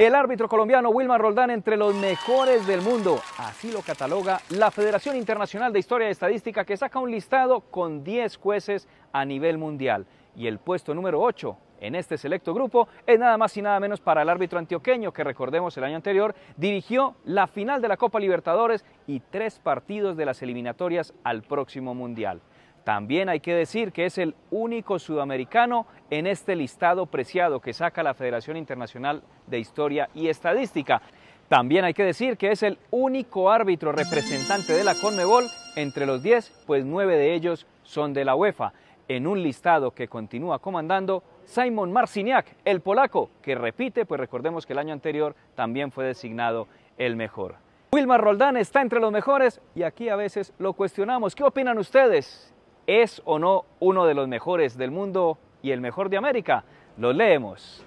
El árbitro colombiano Wilmar Roldán entre los mejores del mundo, así lo cataloga la Federación Internacional de Historia y Estadística que saca un listado con 10 jueces a nivel mundial y el puesto número 8 en este selecto grupo es nada más y nada menos para el árbitro antioqueño que recordemos el año anterior dirigió la final de la Copa Libertadores y tres partidos de las eliminatorias al próximo mundial. También hay que decir que es el único sudamericano en este listado preciado que saca la Federación Internacional de Historia y Estadística. También hay que decir que es el único árbitro representante de la Conmebol entre los 10, pues 9 de ellos son de la UEFA. En un listado que continúa comandando Simon Marciniak, el polaco, que repite, pues recordemos que el año anterior también fue designado el mejor. Wilmar Roldán está entre los mejores y aquí a veces lo cuestionamos. ¿Qué opinan ustedes? ¿Es o no uno de los mejores del mundo y el mejor de América? Lo leemos.